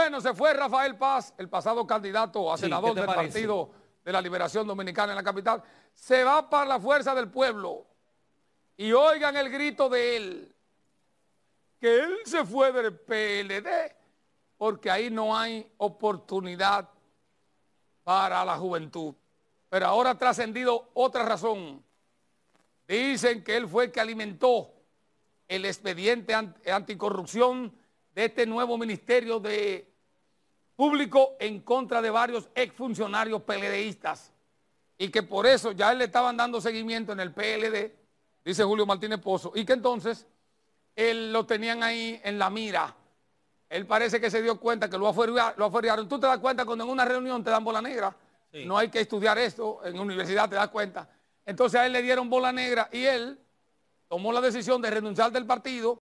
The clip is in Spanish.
Bueno, se fue Rafael Paz, el pasado candidato a senador del Partido de la Liberación Dominicana en la capital. Se va para la fuerza del pueblo. Y oigan el grito de él, que él se fue del PLD, porque ahí no hay oportunidad para la juventud. Pero ahora ha trascendido otra razón. Dicen que él fue el que alimentó el expediente anticorrupción de este nuevo Ministerio de público en contra de varios exfuncionarios PLDistas y que por eso ya le estaban dando seguimiento en el PLD, dice Julio Martínez Pozo, y que entonces él lo tenían ahí en la mira. Él parece que se dio cuenta que lo, aferraron, lo aferiaron. Tú te das cuenta cuando en una reunión te dan bola negra. No hay que estudiar esto, en universidad te das cuenta. Entonces a él le dieron bola negra y él tomó la decisión de renunciar del partido.